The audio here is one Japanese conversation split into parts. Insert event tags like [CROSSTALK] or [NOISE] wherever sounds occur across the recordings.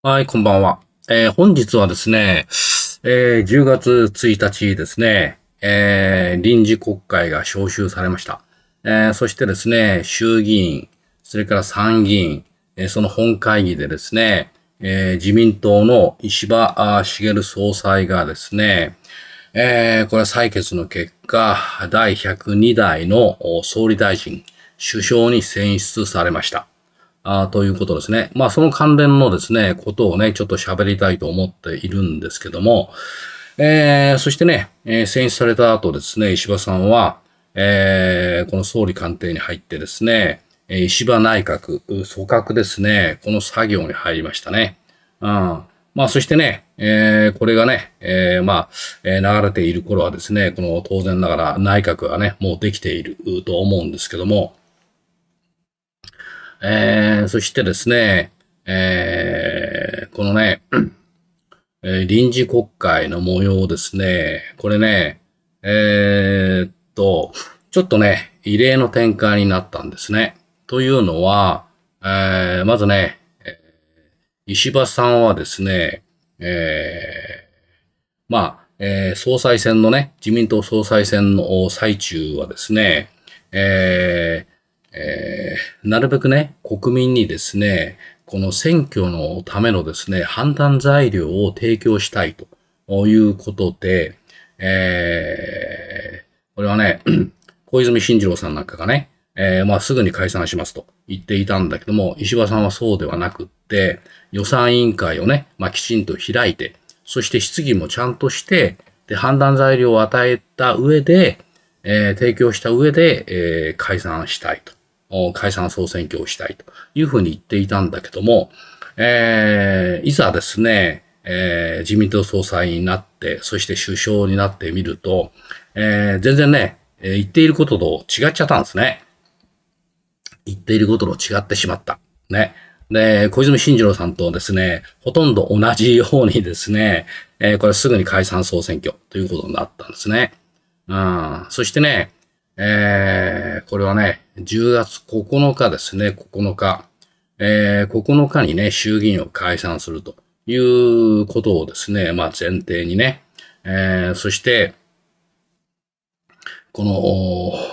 はい、こんばんは。えー、本日はですね、えー、10月1日ですね、えー、臨時国会が召集されました。えそしてですね、衆議院、それから参議院、えその本会議でですね、え自民党の石破茂総裁がですね、えこれは採決の結果、第102代の総理大臣、首相に選出されました。あということですね。まあ、その関連のですね、ことをね、ちょっと喋りたいと思っているんですけども、えー、そしてね、えー、選出された後ですね、石破さんは、えー、この総理官邸に入ってですね、石破内閣、組閣ですね、この作業に入りましたね。うん。まあ、そしてね、えー、これがね、えー、まあ、えー、流れている頃はですね、この当然ながら内閣がね、もうできていると思うんですけども、えー、そしてですね、えー、このね、[CLEARS THROAT] えー、臨時国会の模様ですね、これね、えー、っと、ちょっとね、異例の展開になったんですね。というのは、えー、まずね、石破さんはですね、えー、まあ、えー、総裁選のね、自民党総裁選の最中はですね、えー、えー、なるべくね、国民にですね、この選挙のためのですね、判断材料を提供したいということで、えー、これはね、[CLEARS THROAT] 小泉進次郎さんなんかがね、えー、まあすぐに解散しますと言っていたんだけども、石破さんはそうではなくって、予算委員会をね、まあきちんと開いて、そして質疑もちゃんとして、で、判断材料を与えた上で、えー、提供した上で、えー、解散したいと。解散総選挙をしたいというふうに言っていたんだけども、えー、いざですね、えー、自民党総裁になって、そして首相になってみると、えー、全然ね、えー、言っていることと違っちゃったんですね。言っていることと違ってしまった。ね。で、小泉進次郎さんとですね、ほとんど同じようにですね、えー、これすぐに解散総選挙ということになったんですね。うん。そしてね、えー、これはね、10月9日ですね、9日。えー、9日にね、衆議院を解散するということをですね、まあ前提にね、えー、そして、こ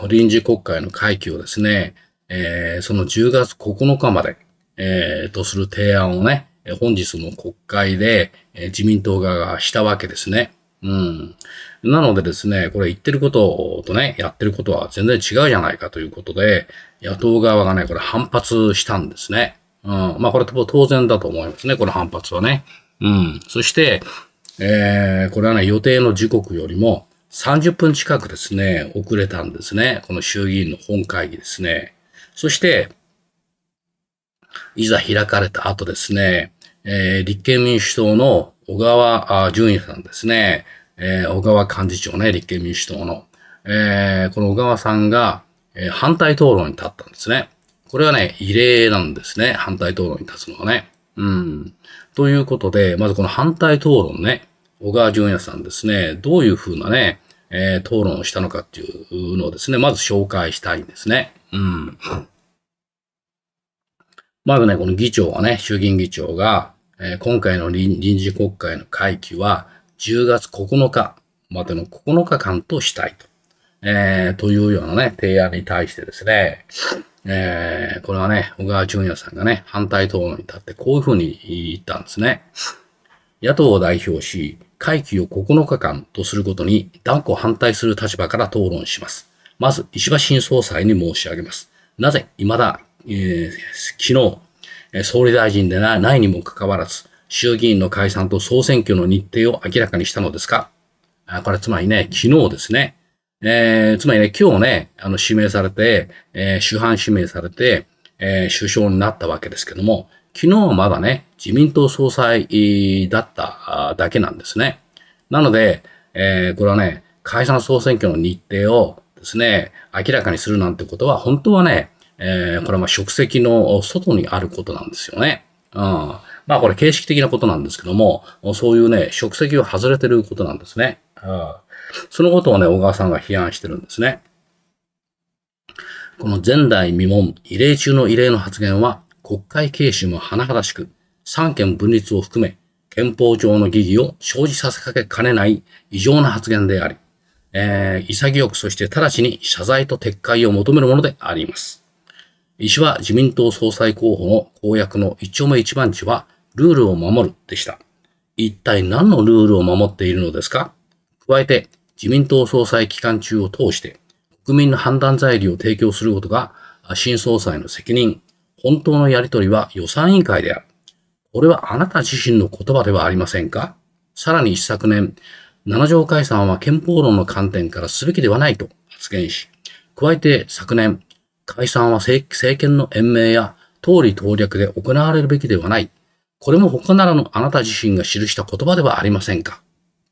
の臨時国会の会期をですね、えー、その10月9日まで、えー、とする提案をね、本日の国会で、え自民党側がしたわけですね。うん。なのでですね、これ言ってることとね、やってることは全然違うじゃないかということで、野党側がね、これ反発したんですね。うん。まあこれ当然だと思いますね、この反発はね。うん。そして、えー、これはね、予定の時刻よりも30分近くですね、遅れたんですね。この衆議院の本会議ですね。そして、いざ開かれた後ですね、えー、立憲民主党の小川淳也さんですね、えー、小川幹事長ね、立憲民主党の。えー、この小川さんが、えー、反対討論に立ったんですね。これはね、異例なんですね。反対討論に立つのはね。うん。ということで、まずこの反対討論ね、小川淳也さんですね、どういうふうなね、えー、討論をしたのかっていうのをですね、まず紹介したいんですね。うん。まずね、この議長はね、衆議院議長が、えー、今回の臨時国会の会期は、10月9日までの9日間としたいと。えー、というようなね、提案に対してですね、えー、これはね、小川淳也さんがね、反対討論に立ってこういうふうに言ったんですね。野党を代表し、会期を9日間とすることに断固反対する立場から討論します。まず、石破新総裁に申し上げます。なぜ、未だ、えー、昨日、総理大臣でないにもかかわらず、衆議院の解散と総選挙の日程を明らかにしたのですかこれつまりね、昨日ですね。えー、つまりね、今日ね、あの、指名されて、えー、主犯指名されて、えー、首相になったわけですけども、昨日はまだね、自民党総裁だっただけなんですね。なので、えー、これはね、解散総選挙の日程をですね、明らかにするなんてことは、本当はね、えー、これはまあ職責の外にあることなんですよね。うん。まあこれ形式的なことなんですけども、そういうね、職責を外れてることなんですね。うん、そのことをね、小川さんが批判してるんですね。この前代未聞、異例中の異例の発言は、国会軽視も甚だしく、三権分立を含め、憲法上の疑義を生じさせかけかねない異常な発言であり、えー、潔くそして直ちに謝罪と撤回を求めるものであります。石は自民党総裁候補の公約の一丁目一番地は、ルールを守るでした。一体何のルールを守っているのですか加えて、自民党総裁期間中を通して、国民の判断材料を提供することが、新総裁の責任、本当のやりとりは予算委員会である。これはあなた自身の言葉ではありませんかさらに一昨年、7条解散は憲法論の観点からすべきではないと発言し、加えて昨年、解散は政権の延命や党理党略で行われるべきではないこれも他ならぬあなた自身が記した言葉ではありませんかっ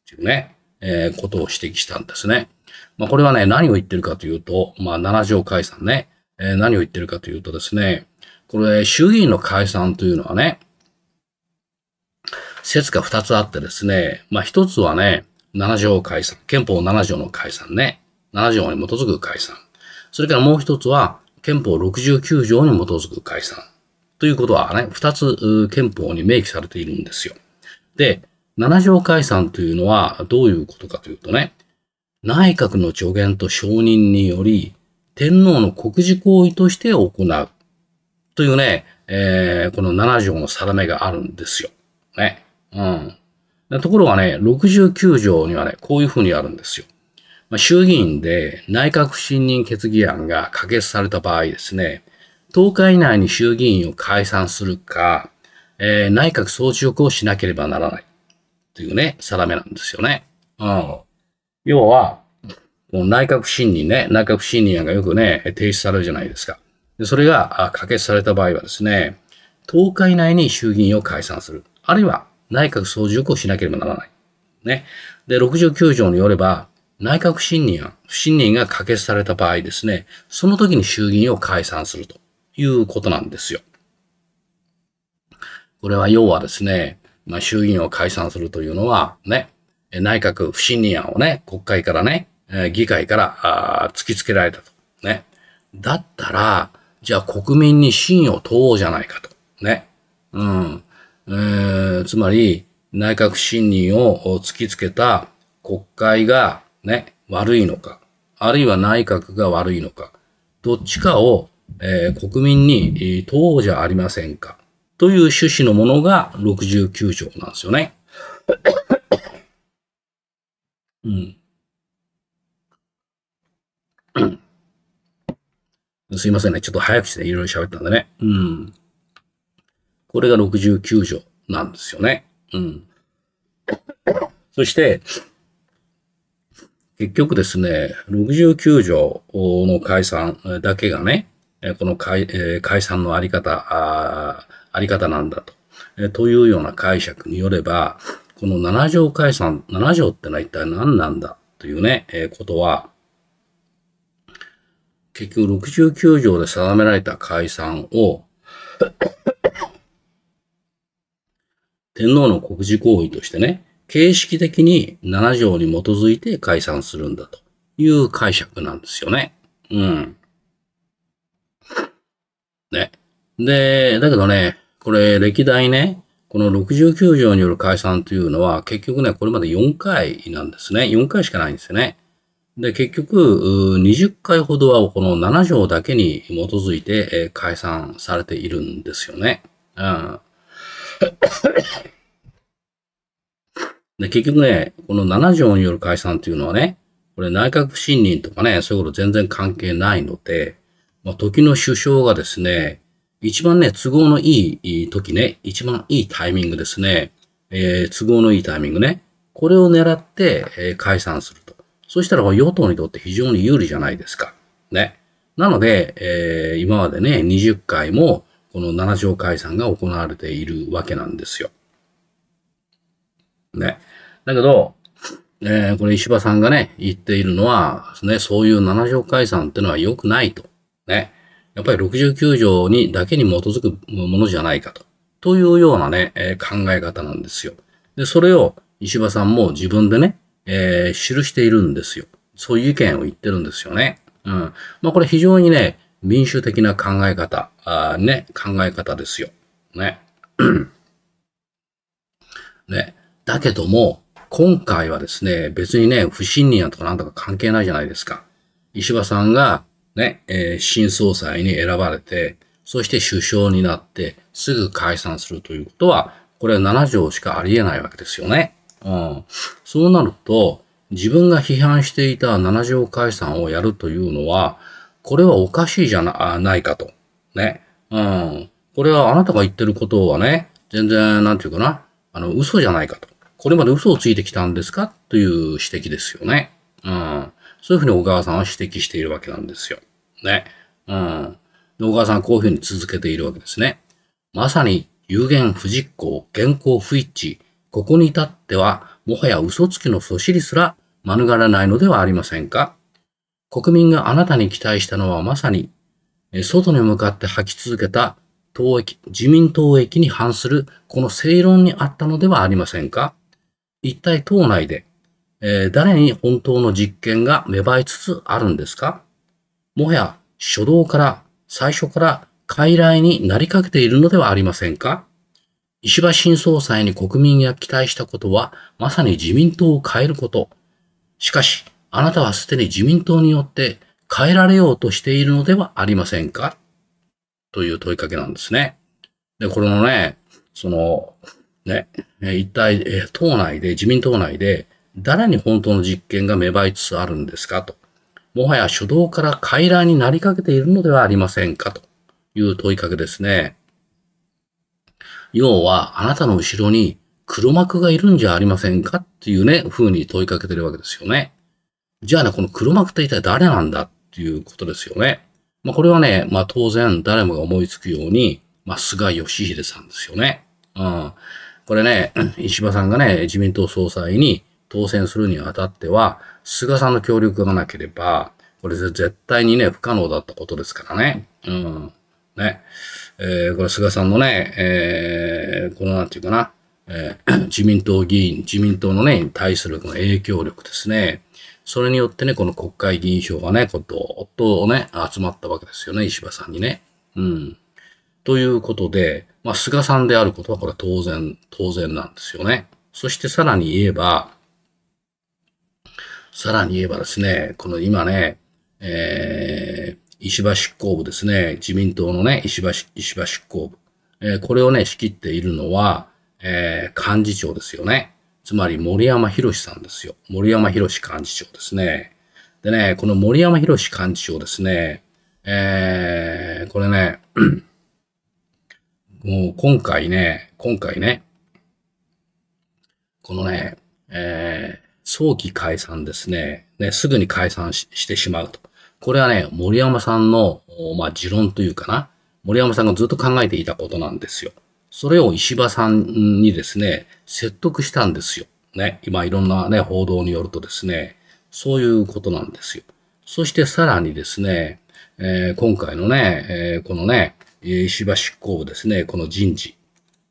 ていうね、えー、ことを指摘したんですね。まあ、これはね、何を言ってるかというと、まあ、7条解散ね、えー、何を言ってるかというとですね、これ、衆議院の解散というのはね、説が2つあってですね、まあ、1つはね、7条解散、憲法7条の解散ね、7条に基づく解散。それからもう1つは、憲法69条に基づく解散。ということはね、二つ憲法に明記されているんですよ。で、七条解散というのはどういうことかというとね、内閣の助言と承認により、天皇の国事行為として行う。というね、えー、この7条の定めがあるんですよ。ね。うん。ところがね、69条にはね、こういうふうにあるんですよ。ま衆議院で内閣不信任決議案が可決された場合ですね、10日以内に衆議院を解散するか、えー、内閣総辞職をしなければならない。というね、定めなんですよね。うん。要は、内閣不信任ね、内閣不信任案がよくね、提出されるじゃないですか。でそれが可決された場合はですね、10日以内に衆議院を解散する。あるいは内閣総辞職をしなければならない。ね。で、69条によれば、内閣不信任案、不信任が可決された場合ですね、その時に衆議院を解散すると。いうことなんですよ。これは要はですね、まあ、衆議院を解散するというのは、ね、内閣不信任案をね、国会からね、議会から突きつけられたと。ね。だったら、じゃあ国民に信を問おうじゃないかと。ね。うん。えー、つまり、内閣不信任を突きつけた国会がね、悪いのか、あるいは内閣が悪いのか、どっちかをえー、国民に、え党じゃありませんかという趣旨のものが69条なんですよね。[LAUGHS] うんすいませんね。ちょっと早口でいろいろ喋ったんでね。うん。これが69条なんですよね。うん。そして、結局ですね、69条の解散だけがね、この解,、え解散のあり方あ、あり方なんだと、えというような解釈によれば、この7条解散、7条ってのは一体何なんだというね、えことは、結局69条で定められた解散を天皇の国事行為としてね、形式的に7条に基づいて解散するんだという解釈なんですよね。うん。ね。で、だけどね、これ歴代ね、この69条による解散というのは、結局ね、これまで4回なんですね。4回しかないんですよね。で、結局、20回ほどはこの7条だけに基づいて解散されているんですよね。うん。で、結局ね、この7条による解散というのはね、これ内閣不信任とかね、そういうこと全然関係ないので、まあ、時の首相がですね、一番ね、都合のいい時ね、一番いいタイミングですね、えー、都合のいいタイミングね、これを狙って、えー、解散すると。そしたら与党にとって非常に有利じゃないですか。ね。なので、えー、今までね、20回もこの7条解散が行われているわけなんですよ。ね。だけど、えー、これ石破さんがね、言っているのは、ね、そういう7条解散ってのは良くないと。ね。やっぱり69条にだけに基づくものじゃないかと。というようなね、えー、考え方なんですよ。で、それを石破さんも自分でね、えー、記しているんですよ。そういう意見を言ってるんですよね。うん。まあこれ非常にね、民主的な考え方、あね、考え方ですよ。ね。[CLEARS THROAT] ね。だけども、今回はですね、別にね、不信任やとかなんとか関係ないじゃないですか。石破さんがね、えー、新総裁に選ばれて、そして首相になって、すぐ解散するということは、これは7条しかありえないわけですよね。うん。そうなると、自分が批判していた7条解散をやるというのは、これはおかしいじゃないかと。ね。うん。これはあなたが言ってることはね、全然、なんていうかな、あの、嘘じゃないかと。これまで嘘をついてきたんですかという指摘ですよね。うん。そういうふうに小川さんは指摘しているわけなんですよ。ね。うん。小川さんはこういうふうに続けているわけですね。まさに有言不実行、現行不一致。ここに至っては、もはや嘘つきのそしりすら免れないのではありませんか国民があなたに期待したのはまさに、外に向かって吐き続けた党役、自民党役に反するこの正論にあったのではありませんか一体党内でえー、誰に本当の実験が芽生えつつあるんですかもはや初動から、最初から傀儡になりかけているのではありませんか石破新総裁に国民が期待したことは、まさに自民党を変えること。しかし、あなたはすでに自民党によって変えられようとしているのではありませんかという問いかけなんですね。で、これのね、その、ね、一体、党内で、自民党内で、誰に本当の実験が芽生えつつあるんですかと。もはや初動から回覧になりかけているのではありませんかという問いかけですね。要は、あなたの後ろに黒幕がいるんじゃありませんかっていうね、風に問いかけてるわけですよね。じゃあね、この黒幕って一体誰なんだっていうことですよね。まあ、これはね、まあ当然誰もが思いつくように、まあ菅義偉さんですよね。うん。これね、石破さんがね、自民党総裁に、当選するにあたっては、菅さんの協力がなければ、これ絶対にね、不可能だったことですからね。うん。ね。えー、これ菅さんのね、えー、このなんていうかな、えー、[CLEARS THROAT] 自民党議員、自民党のね、に対するこの影響力ですね。それによってね、この国会議員票がね、こと、っとね、集まったわけですよね、石破さんにね。うん。ということで、まあ、菅さんであることはこれは当然、当然なんですよね。そしてさらに言えば、さらに言えばですね、この今ね、えー、石破執行部ですね、自民党のね、石破石破執行部、えー、これをね、仕切っているのは、えー、幹事長ですよね。つまり森山博さんですよ。森山博幹事長ですね。でね、この森山博幹事長ですね、えー、これね、[CLEARS THROAT] もう今回ね、今回ね、このね、え早期解散ですね。ね、すぐに解散してしまうと。これはね、森山さんの、まあ、持論というかな。森山さんがずっと考えていたことなんですよ。それを石破さんにですね、説得したんですよ。ね、今いろんなね、報道によるとですね、そういうことなんですよ。そしてさらにですね、えー、今回のね、えー、このね、石破執行部ですね、この人事。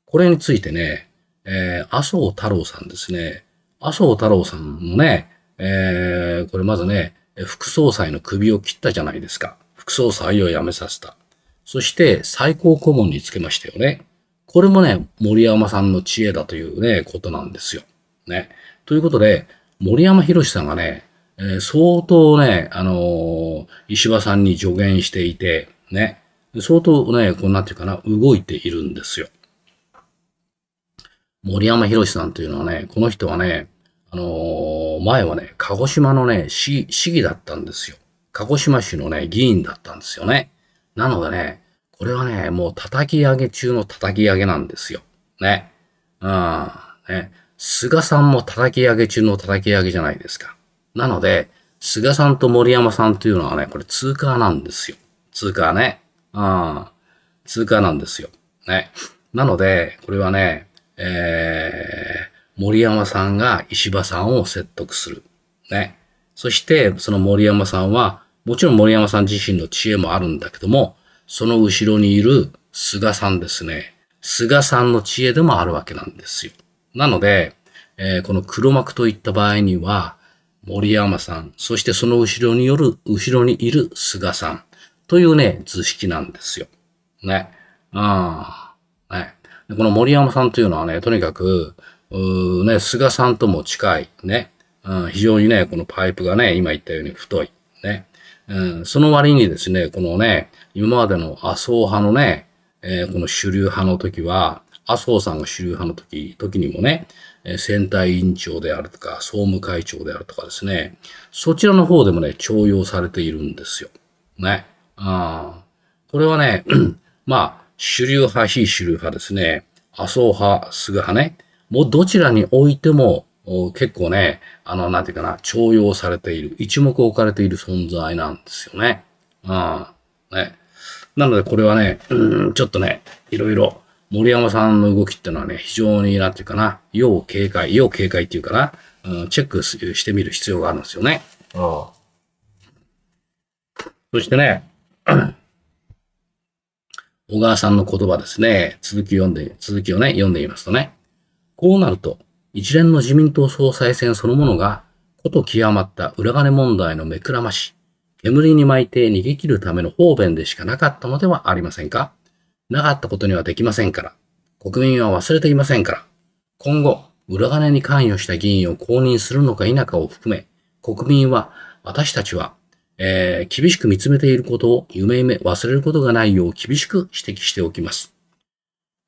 これについてね、えー、麻生太郎さんですね、麻生太郎さんもね、えー、これまずね、副総裁の首を切ったじゃないですか。副総裁を辞めさせた。そして最高顧問につけましたよね。これもね、森山さんの知恵だというね、ことなんですよ。ね。ということで、森山博さんがね、えー、相当ね、あのー、石破さんに助言していて、ね、相当ね、こうなんていうかな、動いているんですよ。森山博さんというのはね、この人はね、あのー、前はね、鹿児島のね、市、市議だったんですよ。鹿児島市のね、議員だったんですよね。なのでね、これはね、もう叩き上げ中の叩き上げなんですよ。ね。うん。ね。菅さんも叩き上げ中の叩き上げじゃないですか。なので、菅さんと森山さんというのはね、これ通過なんですよ。通過ね。うん。通過なんですよ。ね。なので、これはね、えー、森山さんが石破さんを説得する。ね。そして、その森山さんは、もちろん森山さん自身の知恵もあるんだけども、その後ろにいる菅さんですね。菅さんの知恵でもあるわけなんですよ。なので、えー、この黒幕といった場合には、森山さん、そしてその後ろによる、後ろにいる菅さんというね、図式なんですよ。ね。ああ。ね。この森山さんというのはね、とにかく、ね、菅さんとも近い、ね、うん、非常にね、このパイプがね、今言ったように太い、ね、うん、その割にですね、このね、今までの麻生派のね、えー、この主流派の時は、麻生さんが主流派の時、時にもね、選対委員長であるとか、総務会長であるとかですね、そちらの方でもね、重用されているんですよ。ね。あこれはね、[CLEARS THROAT] まあ、主流派、非主流派ですね、麻生派、菅派ね、もうどちらにおいても、結構ね、あの、なんていうかな、重用されている、一目置かれている存在なんですよね。うん。ね。なので、これはね、うん、ちょっとね、いろいろ、森山さんの動きっていうのはね、非常に、なんていうかな、要警戒、要警戒っていうかな、うん、チェックしてみる必要があるんですよね。うん。そしてね、[CLEARS THROAT] 小川さんの言葉ですね、続き読んで、続きをね、読んでみますとね。こうなると、一連の自民党総裁選そのものが、こと極まった裏金問題の目くらまし、煙に巻いて逃げ切るための方便でしかなかったのではありませんかなかったことにはできませんから、国民は忘れていませんから、今後、裏金に関与した議員を公認するのか否かを含め、国民は、私たちは、えー、厳しく見つめていることを夢夢忘れることがないよう厳しく指摘しておきます。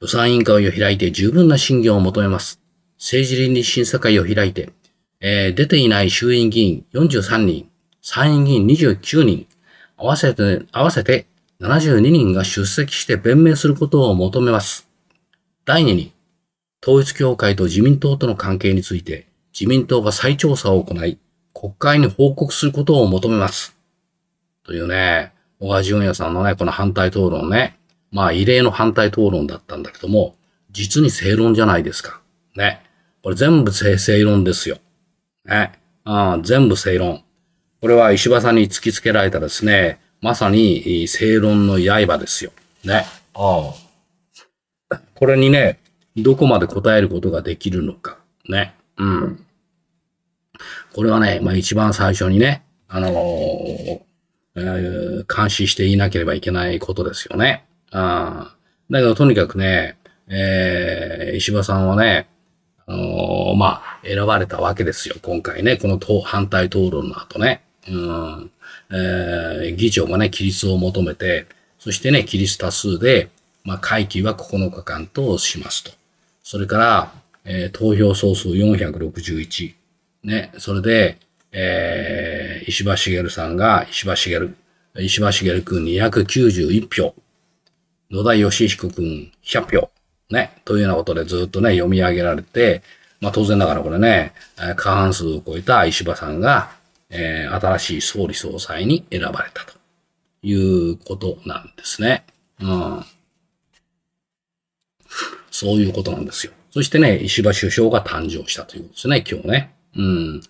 予算委員会を開いて十分な審議を求めます。政治倫理審査会を開いて、えー、出ていない衆院議員43人、参院議員29人、合わせて、合わせて72人が出席して弁明することを求めます。第2に、統一協会と自民党との関係について、自民党が再調査を行い、国会に報告することを求めます。というね、小川淳也さんのね、この反対討論ね、まあ異例の反対討論だったんだけども、実に正論じゃないですか。ね。これ全部正論ですよ。ね。あ全部正論。これは石破さんに突きつけられたですね、まさに正論の刃ですよ。ね。あ。これにね、どこまで答えることができるのか。ね。うん。これはね、まあ一番最初にね、あのーえー、監視していなければいけないことですよね。あだけど、とにかくね、えー、石破さんはね、あのー、まあ、選ばれたわけですよ、今回ね、この反対討論の後ね。うん。えー、議長がね、規律を求めて、そしてね、規律多数で、まあ、会期は9日間としますと。それから、えー、投票総数461。ね、それで、えー、石破茂さんが、石破茂、石破茂君291票。野田義彦君100票。ね。というようなことでずっとね、読み上げられて、まあ当然ながらこれね、過半数を超えた石破さんが、えー、新しい総理総裁に選ばれたということなんですね。うん。そういうことなんですよ。そしてね、石破首相が誕生したということですね、今日ね。うん。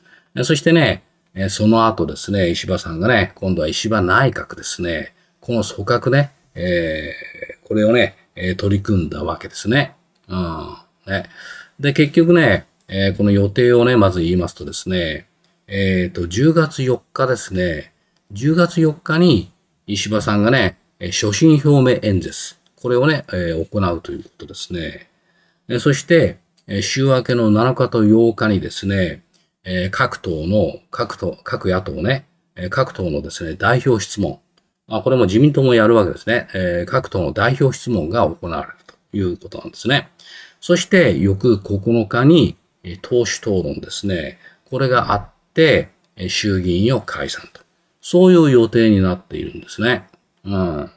そしてね、その後ですね、石破さんがね、今度は石破内閣ですね、この組閣ね、えー、これをね、えー、取り組んだわけですね。うん。ね。で、結局ね、えー、この予定をね、まず言いますとですね、えっ、ー、と、10月4日ですね、10月4日に石破さんがね、初心表明演説、これをね、えー、行うということですね。そして、えー、週明けの7日と8日にですね、えー、各党の、各党、各野党ね、各党のですね、代表質問、まあ、これも自民党もやるわけですね。えー、各党の代表質問が行われるということなんですね。そして、翌9日に、党首討論ですね。これがあって、衆議院を解散と。そういう予定になっているんですね。うん。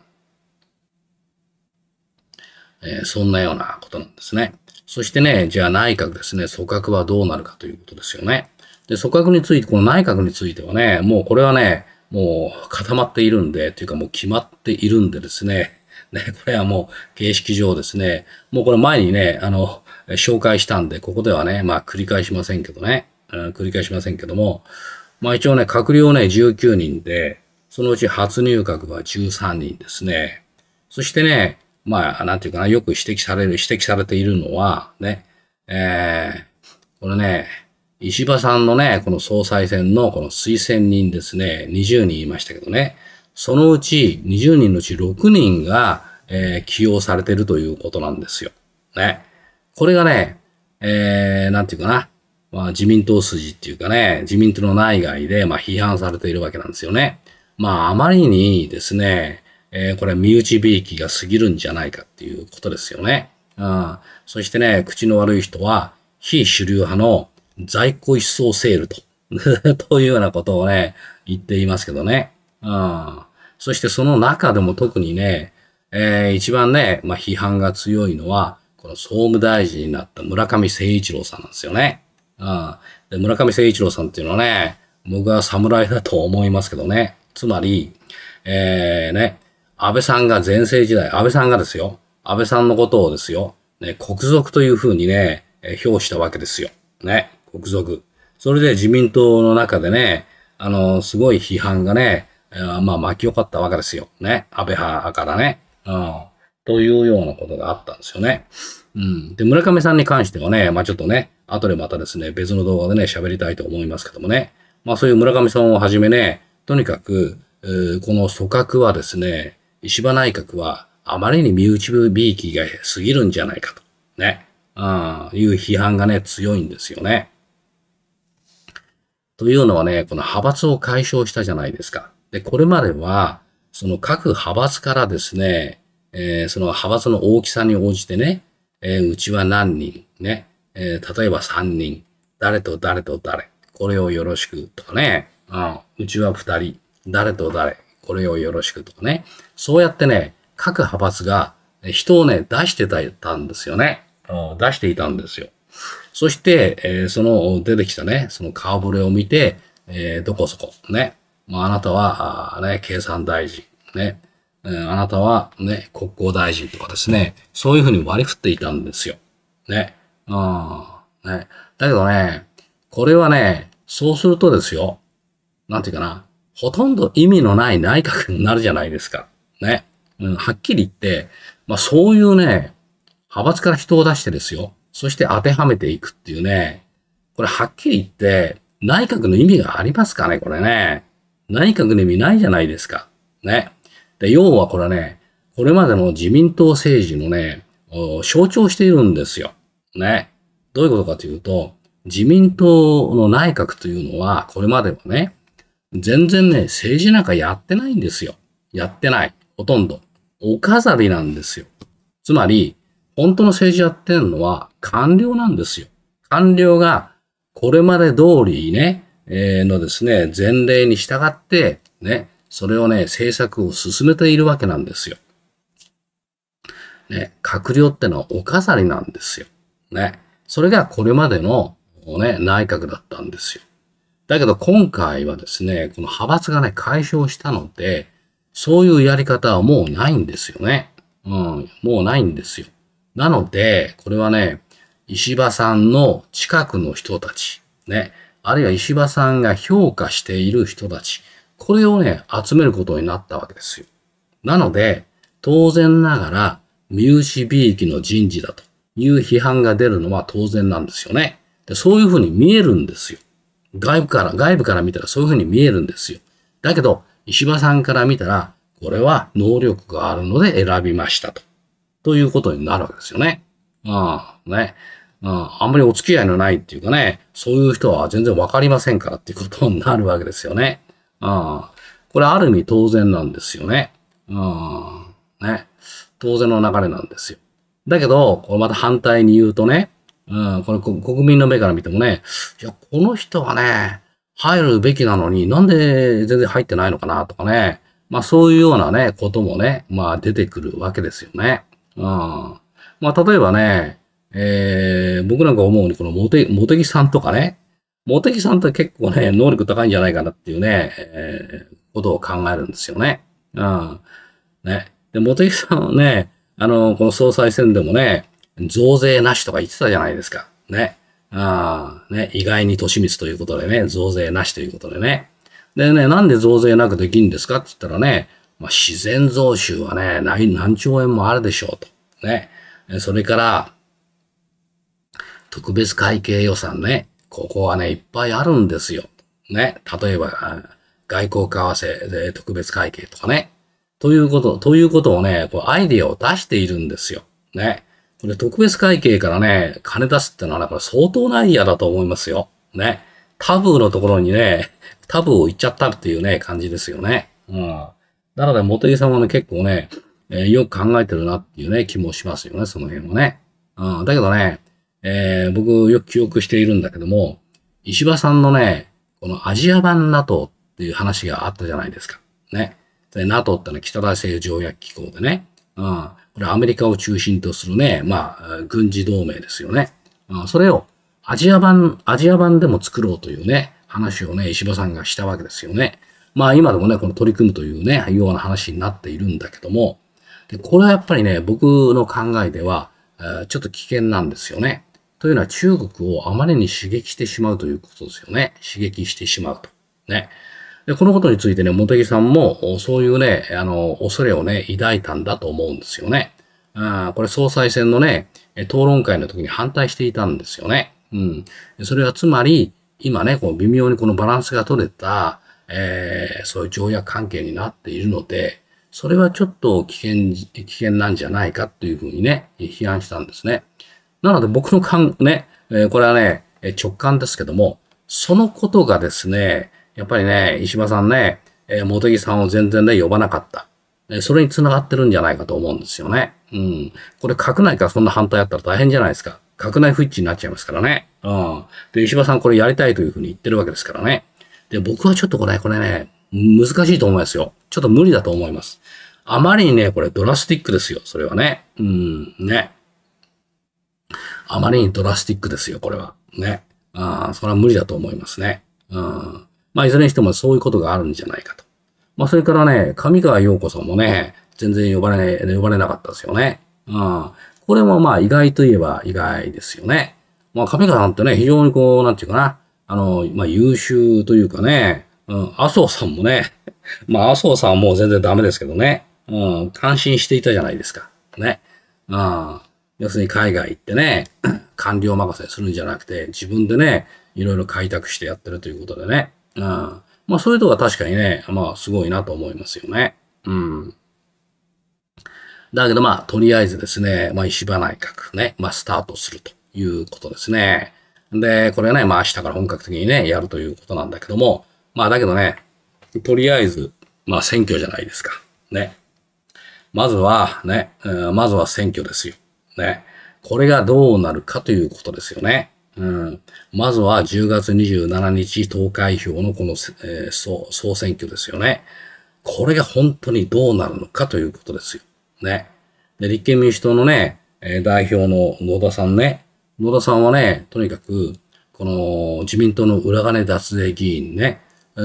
えー、そんなようなことなんですね。そしてね、じゃあ内閣ですね、組閣はどうなるかということですよね。で、組閣について、この内閣についてはね、もうこれはね、もう固まっているんで、というかもう決まっているんでですね、ね、これはもう形式上ですね、もうこれ前にね、あの、紹介したんで、ここではね、まあ繰り返しませんけどね、うん、繰り返しませんけども、まあ一応ね、閣僚ね、19人で、そのうち初入閣は13人ですね。そしてね、まあ、なんていうかな、よく指摘される、指摘されているのは、ね、えー、これね、石破さんのね、この総裁選のこの推薦人ですね、20人いましたけどね、そのうち20人のうち6人が、えー、起用されてるということなんですよ。ね。これがね、えー、なんていうかな、まあ、自民党筋っていうかね、自民党の内外で、まあ、批判されているわけなんですよね。まあ、あまりにですね、えー、これ身内びいきが過ぎるんじゃないかっていうことですよね。うん。そしてね、口の悪い人は、非主流派の在庫一掃セールと [LAUGHS] というようなことをね、言っていますけどね。うん。そしてその中でも特にね、えー、一番ね、まあ、批判が強いのは、この総務大臣になった村上誠一郎さんなんですよね。うん。で、村上誠一郎さんっていうのはね、僕は侍だと思いますけどね。つまり、えー、ね、安倍さんが前世時代、安倍さんがですよ、安倍さんのことをですよ、ね、国賊というふうにね、評したわけですよ。ね。国賊。それで自民党の中でね、あの、すごい批判がね、まあ巻き起こったわけですよ。ね。安倍派からね。うん。というようなことがあったんですよね。うん。で、村上さんに関してはね、まあちょっとね、後でまたですね、別の動画でね、喋りたいと思いますけどもね。まあそういう村上さんをはじめね、とにかく、この組閣はですね、石破内閣はあまりに身内びいきが過ぎるんじゃないかと。ね。うん。いう批判がね、強いんですよね。というのはね、この派閥を解消したじゃないですか。で、これまでは、その各派閥からですね、えー、その派閥の大きさに応じてね、えー、うちは何人、ね、えー、例えば3人、誰と誰と誰、これをよろしくとかね、うん、うちは2人、誰と誰、これをよろしくとかね、そうやってね、各派閥が人をね、出してたんですよね。出していたんですよ。そして、えー、その出てきたね、その顔ぶれを見て、えー、どこそこ、ね。まあ、あなたは、ね、経産大臣、ね。あなたは、ね、国交大臣とかですね。そういうふうに割り振っていたんですよ。ね。ん。ね。だけどね、これはね、そうするとですよ。なんていうかな。ほとんど意味のない内閣になるじゃないですか。ね。うん、はっきり言って、まあそういうね、派閥から人を出してですよ。そして当てはめていくっていうね、これはっきり言って、内閣の意味がありますかね、これね。内閣の意味ないじゃないですか。ね。で、要はこれね、これまでの自民党政治のね、象徴しているんですよ。ね。どういうことかというと、自民党の内閣というのは、これまではね、全然ね、政治なんかやってないんですよ。やってない。ほとんど。お飾りなんですよ。つまり、本当の政治やってるのは官僚なんですよ。官僚がこれまで通りね、えー、のですね、前例に従って、ね、それをね、政策を進めているわけなんですよ。ね、閣僚ってのはお飾りなんですよ。ね。それがこれまでの、ね、内閣だったんですよ。だけど今回はですね、この派閥がね、解消したので、そういうやり方はもうないんですよね。うん、もうないんですよ。なので、これはね、石破さんの近くの人たち、ね、あるいは石破さんが評価している人たち、これをね、集めることになったわけですよ。なので、当然ながら、身内びいきの人事だという批判が出るのは当然なんですよね。でそういうふうに見えるんですよ。外部から、外部から見たらそういうふうに見えるんですよ。だけど、石破さんから見たら、これは能力があるので選びましたと。ということになるわけですよね。うん、ね。うん、あんまりお付き合いのないっていうかね、そういう人は全然わかりませんからっていうことになるわけですよね。うん、これある意味当然なんですよね。うん、ね。当然の流れなんですよ。だけど、これまた反対に言うとね、うん、これ国民の目から見てもね、いや、この人はね、入るべきなのになんで全然入ってないのかなとかね、まあそういうようなね、こともね、まあ出てくるわけですよね。うん。まあ、例えばね、えー、僕なんか思うに、この茂木、さんとかね、茂木さんって結構ね、能力高いんじゃないかなっていうね、えー、ことを考えるんですよね。うん。ね。で、茂木さんはね、あの、この総裁選でもね、増税なしとか言ってたじゃないですか。ね。ああ、ね、意外に利光ということでね、増税なしということでね。でね、なんで増税なくできんですかって言ったらね、まあ、自然増収はね、何何兆円もあるでしょうと。ね。それから、特別会計予算ね。ここはね、いっぱいあるんですよ。ね。例えば、外交為替で特別会計とかね。ということ、ということをね、こうアイディアを出しているんですよ。ね。これ特別会計からね、金出すってのはね、これ相当なアイディアだと思いますよ。ね。タブーのところにね、タブーを言っちゃったっていうね、感じですよね。うん。なので、茂木さんはね、結構ね、えー、よく考えてるなっていうね、気もしますよね、その辺はね。うん、だけどね、えー、僕よく記憶しているんだけども、石破さんのね、このアジア版 NATO っていう話があったじゃないですか。ね。で、NATO ってのは北大西洋条約機構でね、うん、これアメリカを中心とするね、まあ、軍事同盟ですよね。うん、それをアジア版、アジア版でも作ろうというね、話をね、石破さんがしたわけですよね。まあ今でもね、この取り組むというね、ような話になっているんだけども、でこれはやっぱりね、僕の考えでは、ちょっと危険なんですよね。というのは中国をあまりに刺激してしまうということですよね。刺激してしまうと。ね。で、このことについてね、茂木さんも、そういうね、あの、恐れをね、抱いたんだと思うんですよね。あこれ総裁選のね、討論会の時に反対していたんですよね。うん。それはつまり、今ね、こう微妙にこのバランスが取れた、えー、そういう条約関係になっているので、それはちょっと危険、危険なんじゃないかというふうにね、批判したんですね。なので僕の感、ね、これはね、直感ですけども、そのことがですね、やっぱりね、石破さんね、茂木さんを全然ね、呼ばなかった。それに繋がってるんじゃないかと思うんですよね。うん。これ閣内からそんな反対あったら大変じゃないですか。閣内不一致になっちゃいますからね。うん。で、石破さんこれやりたいというふうに言ってるわけですからね。で、僕はちょっとこれ、これね、難しいと思いますよ。ちょっと無理だと思います。あまりにね、これドラスティックですよ。それはね。うん、ね。あまりにドラスティックですよ、これは。ね。ああ、それは無理だと思いますね。うん。まあ、いずれにしてもそういうことがあるんじゃないかと。まあ、それからね、上川陽子さんもね、全然呼ばれ、呼ばれなかったですよね。うん。これもまあ、意外といえば意外ですよね。まあ、上川さんってね、非常にこう、なんていうかな、あの、まあ、優秀というかね、うん、麻生さんもね、[LAUGHS] まあ、麻生さんはもう全然ダメですけどね、うん、感心していたじゃないですか。ね。うん、要するに海外行ってね、[CLEARS THROAT] 官僚任せするんじゃなくて、自分でね、いろいろ開拓してやってるということでね。うん。まあ、そういうとこは確かにね、まあ、すごいなと思いますよね。うん。だけどまあ、とりあえずですね、まあ、石破内閣ね、まあ、スタートするということですね。で、これね、まあ明日から本格的にね、やるということなんだけども、まあだけどね、とりあえず、まあ選挙じゃないですか。ね。まずはね、まずは選挙ですよ。ね。これがどうなるかということですよね。うん、まずは10月27日投開票のこの、えー、総総選挙ですよね。これが本当にどうなるのかということですよ。ね。で、立憲民主党のね、代表の野田さんね、野田さんはね、とにかく、この自民党の裏金脱税議員ね、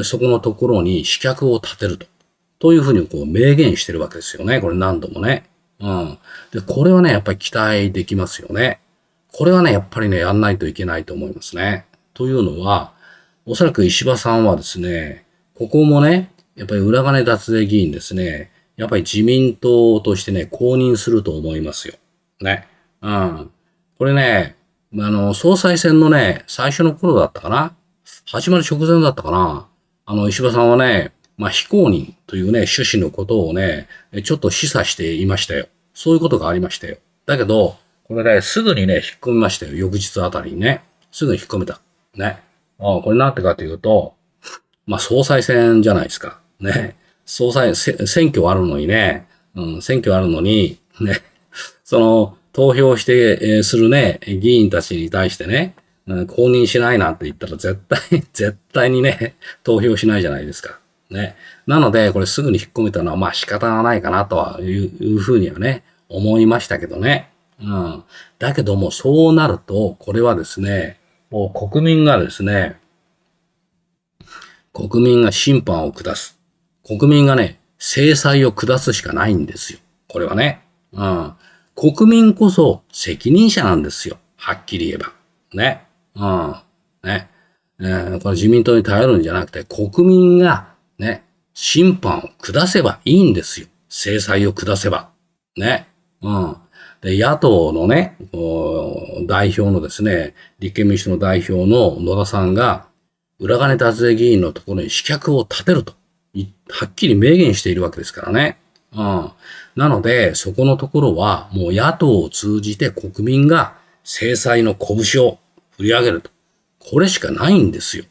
そこのところに死客を立てると。というふうにこう明言してるわけですよね。これ何度もね。うん。で、これはね、やっぱり期待できますよね。これはね、やっぱりね、やんないといけないと思いますね。というのは、おそらく石破さんはですね、ここもね、やっぱり裏金脱税議員ですね、やっぱり自民党としてね、公認すると思いますよ。ね。うん。これね、あの、総裁選のね、最初の頃だったかな始まる直前だったかなあの、石破さんはね、まあ、非公認というね、趣旨のことをね、ちょっと示唆していましたよ。そういうことがありましたよ。だけど、これね、すぐにね、引っ込みましたよ。翌日あたりにね。すぐに引っ込めた。ね。あこれなんてかというと、まあ、総裁選じゃないですか。ね。総裁、選挙あるのにね、うん、選挙あるのに、ね、その、投票して、えー、するね、議員たちに対してね、うん、公認しないなんて言ったら絶対、[LAUGHS] 絶対にね、投票しないじゃないですか。ね。なので、これすぐに引っ込めたのは、まあ仕方がないかなとはいうふうにはね、思いましたけどね。うん。だけども、そうなると、これはですね、もう国民がですね、国民が審判を下す。国民がね、制裁を下すしかないんですよ。これはね。うん。国民こそ責任者なんですよ。はっきり言えば。ね。うん。ね。えー、この自民党に頼るんじゃなくて、国民がね、審判を下せばいいんですよ。制裁を下せば。ね。うん。で、野党のね、代表のですね、立憲民主党の代表の野田さんが、裏金達成議員のところに死却を立てると、はっきり明言しているわけですからね。うん。なので、そこのところは、もう野党を通じて国民が制裁の拳を振り上げると。これしかないんですよ。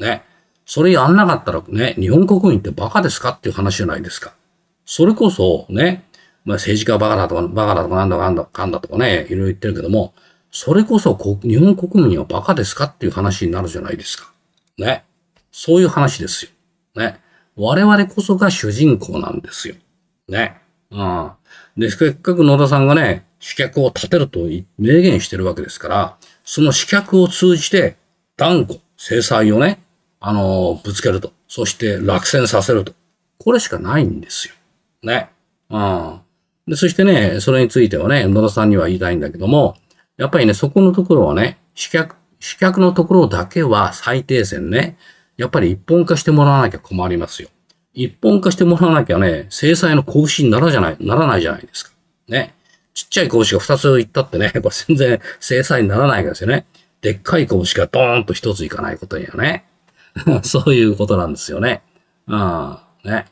ね。それやんなかったらね、日本国民ってバカですかっていう話じゃないですか。それこそね、まあ、政治家バカだとか、バカだとかなんだかんだかんだとかね、いろいろ言ってるけども、それこそ日本国民はバカですかっていう話になるじゃないですか。ね。そういう話ですよ。ね。我々こそが主人公なんですよ。ね。ああで、せっかく野田さんがね、主客を立てると明言してるわけですから、その主客を通じて、断固、制裁をね、あのー、ぶつけると。そして落選させると。これしかないんですよ。ね。うん。で、そしてね、それについてはね、野田さんには言いたいんだけども、やっぱりね、そこのところはね、主客、主客のところだけは最低線ね、やっぱり一本化してもらわなきゃ困りますよ。一本化してもらわなきゃね、制裁の格子にならじゃない、ならないじゃないですか。ね。ちっちゃい格子が二ついったってね、やっぱ全然制裁にならないわですよね。でっかい格子がドーンと一ついかないことにはね。[LAUGHS] そういうことなんですよね。うん。ね。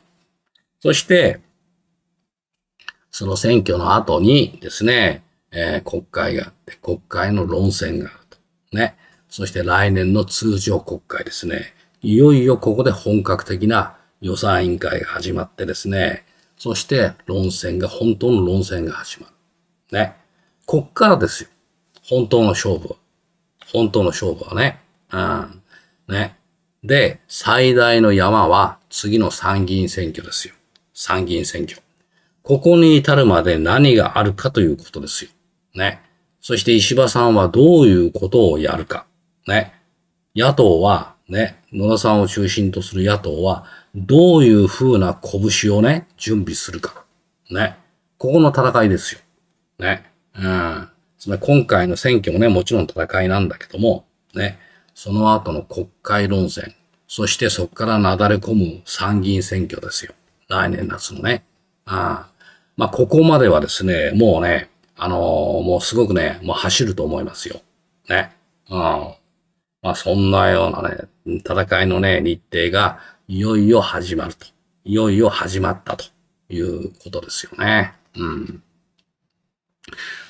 そして、その選挙の後にですね、えー、国会があって、国会の論戦があると。ね。そして来年の通常国会ですね。いよいよここで本格的な予算委員会が始まってですね、そして論戦が、本当の論戦が始まる。ね。こっからですよ。本当の勝負は。本当の勝負はね。うん。ね。で、最大の山は次の参議院選挙ですよ。参議院選挙。ここに至るまで何があるかということですよ。ね。そして石破さんはどういうことをやるか。ね。野党は、ね、野田さんを中心とする野党は、どういう風な拳をね、準備するか。ね。ここの戦いですよ。ね。うん。つまり今回の選挙もね、もちろん戦いなんだけども、ね。その後の国会論戦。そしてそこからなだれ込む参議院選挙ですよ。来年夏のね。あまあ、ここまではですね、もうね、あのー、もうすごくね、もう走ると思いますよ。ね。うん。まあ、そんなようなね、戦いのね、日程がいよいよ始まると。いよいよ始まったということですよね。うん。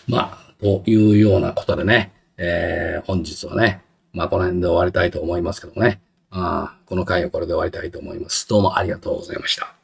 まあ、というようなことでね、えー、本日はね、まあ、この辺で終わりたいと思いますけどもね、あこの回はこれで終わりたいと思います。どうもありがとうございました。